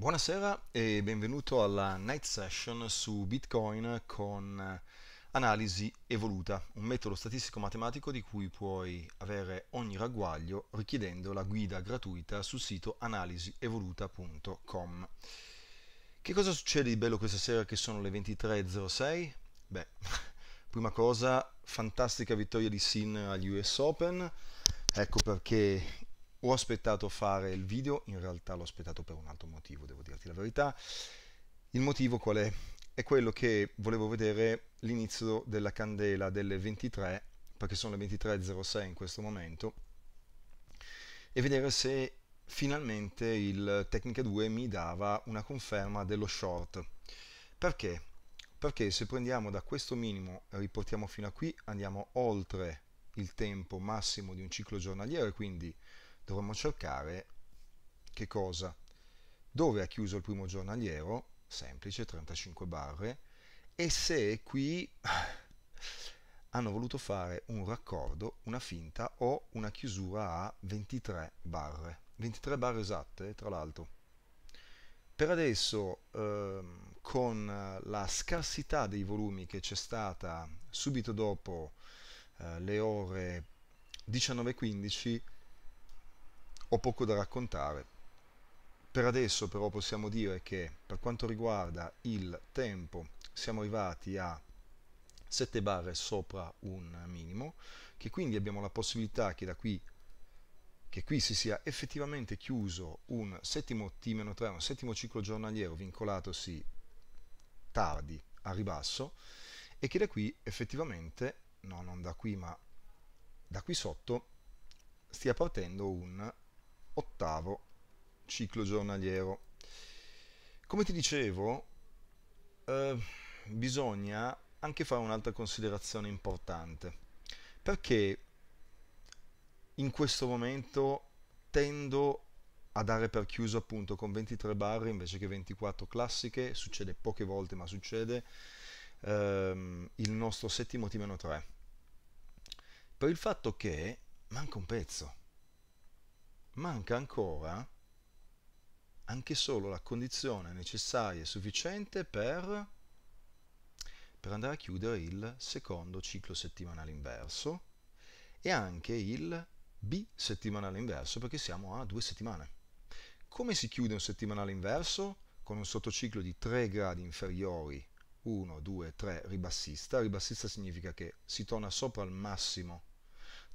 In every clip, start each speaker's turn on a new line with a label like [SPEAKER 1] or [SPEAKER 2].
[SPEAKER 1] Buonasera e benvenuto alla Night Session su Bitcoin con eh, analisi evoluta, un metodo statistico matematico di cui puoi avere ogni ragguaglio richiedendo la guida gratuita sul sito analisievoluta.com. Che cosa succede di bello questa sera che sono le 23.06? Beh, prima cosa, fantastica vittoria di Sin agli US Open, ecco perché ho aspettato fare il video, in realtà l'ho aspettato per un altro motivo, devo dirti la verità. Il motivo qual è? È quello che volevo vedere l'inizio della candela delle 23, perché sono le 23.06 in questo momento, e vedere se finalmente il Tecnica 2 mi dava una conferma dello short. Perché? Perché se prendiamo da questo minimo e riportiamo fino a qui, andiamo oltre il tempo massimo di un ciclo giornaliero, quindi dovremmo cercare che cosa? Dove ha chiuso il primo giornaliero, semplice, 35 barre, e se qui hanno voluto fare un raccordo, una finta o una chiusura a 23 barre. 23 barre esatte, tra l'altro. Per adesso, ehm, con la scarsità dei volumi che c'è stata subito dopo eh, le ore 19.15, ho poco da raccontare. Per adesso però possiamo dire che per quanto riguarda il tempo siamo arrivati a 7 barre sopra un minimo, che quindi abbiamo la possibilità che da qui che qui si sia effettivamente chiuso un settimo T-3, un settimo ciclo giornaliero vincolatosi tardi a ribasso e che da qui effettivamente, no non da qui ma da qui sotto, stia partendo un ottavo ciclo giornaliero. Come ti dicevo, eh, bisogna anche fare un'altra considerazione importante, perché in questo momento tendo a dare per chiuso appunto con 23 barre invece che 24 classiche, succede poche volte ma succede, ehm, il nostro settimo T-3, per il fatto che manca un pezzo manca ancora anche solo la condizione necessaria e sufficiente per, per andare a chiudere il secondo ciclo settimanale inverso e anche il B settimanale inverso perché siamo a due settimane. Come si chiude un settimanale inverso? Con un sottociclo di 3 gradi inferiori 1, 2, 3 ribassista. Ribassista significa che si torna sopra al massimo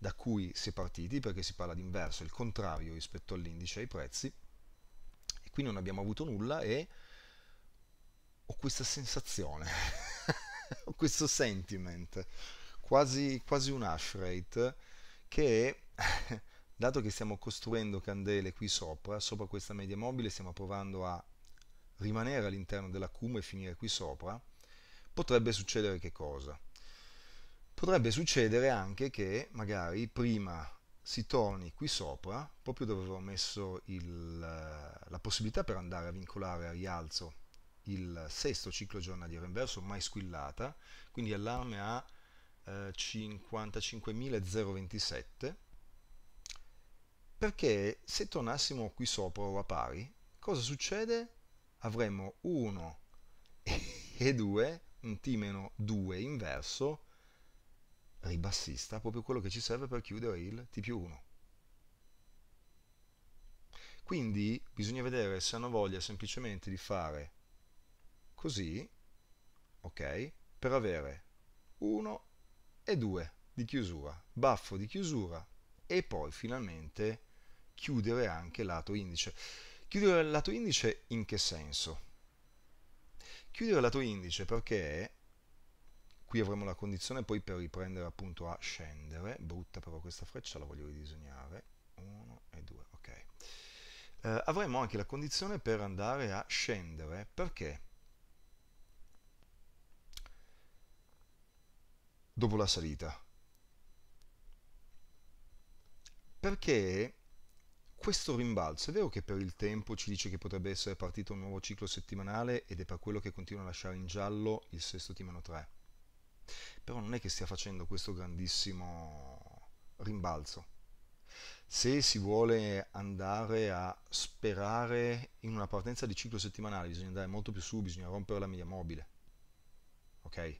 [SPEAKER 1] da cui si è partiti, perché si parla d'inverso, il contrario rispetto all'indice ai prezzi, e qui non abbiamo avuto nulla e ho questa sensazione, ho questo sentiment, quasi, quasi un hash rate, che dato che stiamo costruendo candele qui sopra, sopra questa media mobile, stiamo provando a rimanere all'interno della CUM e finire qui sopra, potrebbe succedere che cosa? potrebbe succedere anche che magari prima si torni qui sopra, proprio dove avevo messo il, eh, la possibilità per andare a vincolare a rialzo il sesto ciclo giornaliero inverso, mai squillata, quindi allarme a eh, 55.027, perché se tornassimo qui sopra o a pari, cosa succede? Avremmo 1 e 2, un T-2 inverso, ribassista proprio quello che ci serve per chiudere il T più 1. Quindi bisogna vedere se hanno voglia semplicemente di fare così, ok, per avere 1 e 2 di chiusura, baffo di chiusura e poi finalmente chiudere anche lato indice. Chiudere lato indice in che senso? Chiudere lato indice perché qui avremo la condizione poi per riprendere appunto a scendere, brutta però questa freccia la voglio ridisegnare, 1 e 2, ok. Eh, avremo anche la condizione per andare a scendere, perché? Dopo la salita. Perché questo rimbalzo, è vero che per il tempo ci dice che potrebbe essere partito un nuovo ciclo settimanale ed è per quello che continua a lasciare in giallo il sesto timano 3, però non è che stia facendo questo grandissimo rimbalzo. Se si vuole andare a sperare in una partenza di ciclo settimanale, bisogna andare molto più su, bisogna rompere la media mobile. Ok?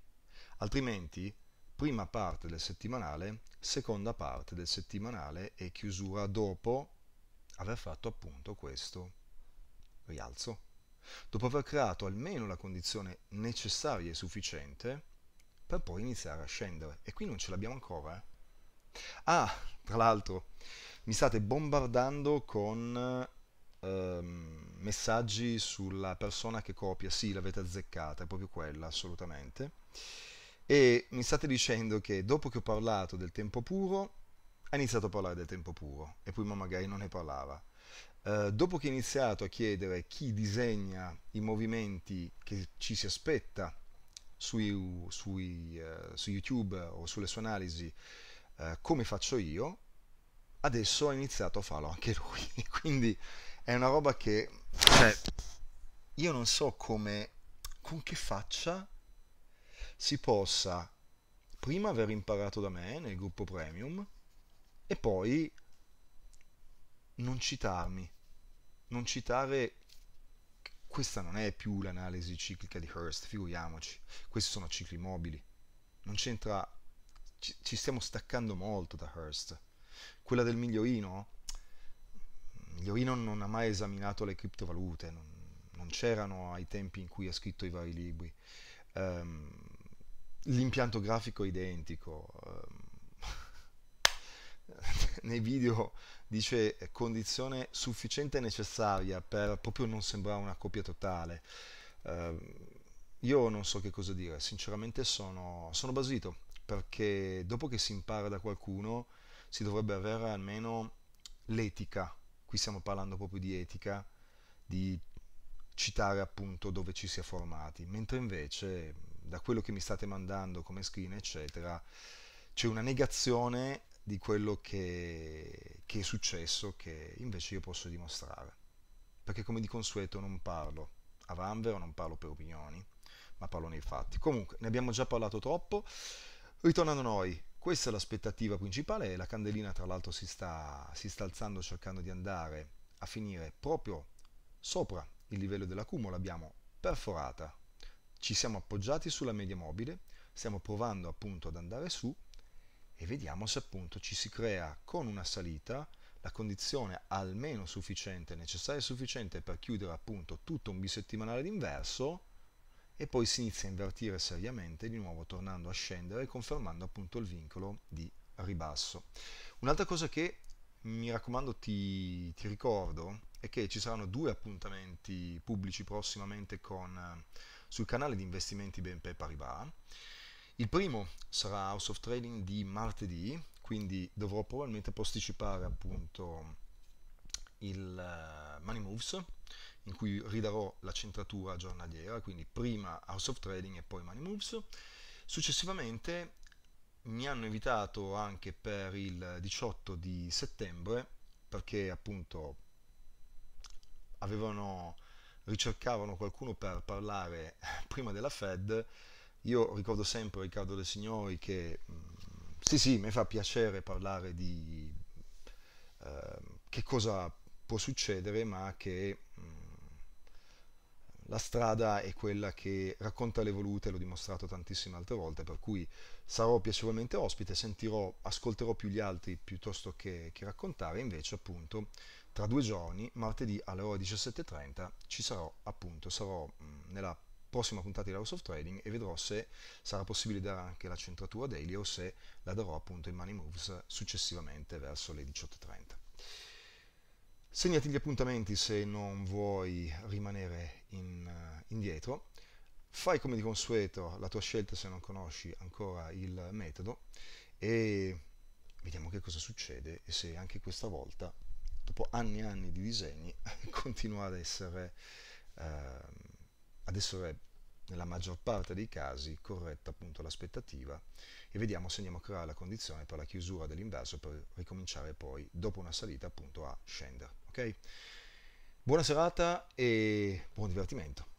[SPEAKER 1] Altrimenti, prima parte del settimanale, seconda parte del settimanale e chiusura dopo aver fatto appunto questo rialzo. Dopo aver creato almeno la condizione necessaria e sufficiente per poi iniziare a scendere. E qui non ce l'abbiamo ancora. Eh? Ah, tra l'altro, mi state bombardando con ehm, messaggi sulla persona che copia. Sì, l'avete azzeccata, è proprio quella, assolutamente. E mi state dicendo che dopo che ho parlato del tempo puro, ha iniziato a parlare del tempo puro e prima magari non ne parlava. Uh, dopo che ha iniziato a chiedere chi disegna i movimenti che ci si aspetta sui, sui, uh, su YouTube o sulle sue analisi uh, come faccio io, adesso ha iniziato a farlo anche lui. Quindi è una roba che cioè, io non so come, con che faccia si possa prima aver imparato da me nel gruppo premium e poi non citarmi, non citare questa non è più l'analisi ciclica di Hearst, figuriamoci, questi sono cicli mobili. Non c'entra, ci, ci stiamo staccando molto da Hearst. Quella del migliorino, migliorino non ha mai esaminato le criptovalute, non, non c'erano ai tempi in cui ha scritto i vari libri. Um, l'impianto grafico è identico. Um, nei video dice condizione sufficiente e necessaria per proprio non sembrare una coppia totale. Eh, io non so che cosa dire, sinceramente sono, sono basito perché dopo che si impara da qualcuno si dovrebbe avere almeno l'etica, qui stiamo parlando proprio di etica, di citare appunto dove ci si è formati, mentre invece da quello che mi state mandando come screen eccetera c'è una negazione di quello che, che è successo che invece io posso dimostrare. Perché come di consueto non parlo a vanvero, non parlo per opinioni, ma parlo nei fatti. Comunque, ne abbiamo già parlato troppo. Ritornando a noi, questa è l'aspettativa principale la candelina tra l'altro si sta, si sta alzando cercando di andare a finire proprio sopra il livello dell'accumulo, l'abbiamo perforata, ci siamo appoggiati sulla media mobile, stiamo provando appunto ad andare su e vediamo se appunto ci si crea con una salita la condizione almeno sufficiente, necessaria e sufficiente per chiudere appunto tutto un bisettimanale d'inverso e poi si inizia a invertire seriamente di nuovo tornando a scendere e confermando appunto il vincolo di ribasso. Un'altra cosa che mi raccomando ti, ti ricordo è che ci saranno due appuntamenti pubblici prossimamente con, sul canale di investimenti BNP Paribas il primo sarà House of Trading di martedì, quindi dovrò probabilmente posticipare appunto il eh, Money Moves in cui ridarò la centratura giornaliera, quindi prima House of Trading e poi Money Moves. Successivamente mi hanno invitato anche per il 18 di settembre perché appunto avevano ricercavano qualcuno per parlare prima della Fed io ricordo sempre Riccardo De Signori che mm, sì, sì, mi fa piacere parlare di eh, che cosa può succedere, ma che mm, la strada è quella che racconta le volute, l'ho dimostrato tantissime altre volte, per cui sarò piacevolmente ospite, sentirò, ascolterò più gli altri piuttosto che, che raccontare, invece appunto tra due giorni, martedì alle ore 17.30, ci sarò appunto, sarò mm, nella prossima puntata di House of Trading e vedrò se sarà possibile dare anche la centratura daily o se la darò appunto in money moves successivamente verso le 18.30. Segnati gli appuntamenti se non vuoi rimanere in, uh, indietro. Fai come di consueto la tua scelta se non conosci ancora il metodo e vediamo che cosa succede e se anche questa volta, dopo anni e anni di disegni, continua ad essere... Uh, Adesso è nella maggior parte dei casi corretta appunto l'aspettativa e vediamo se andiamo a creare la condizione per la chiusura dell'inverso per ricominciare poi dopo una salita appunto a scendere. Ok? Buona serata e buon divertimento!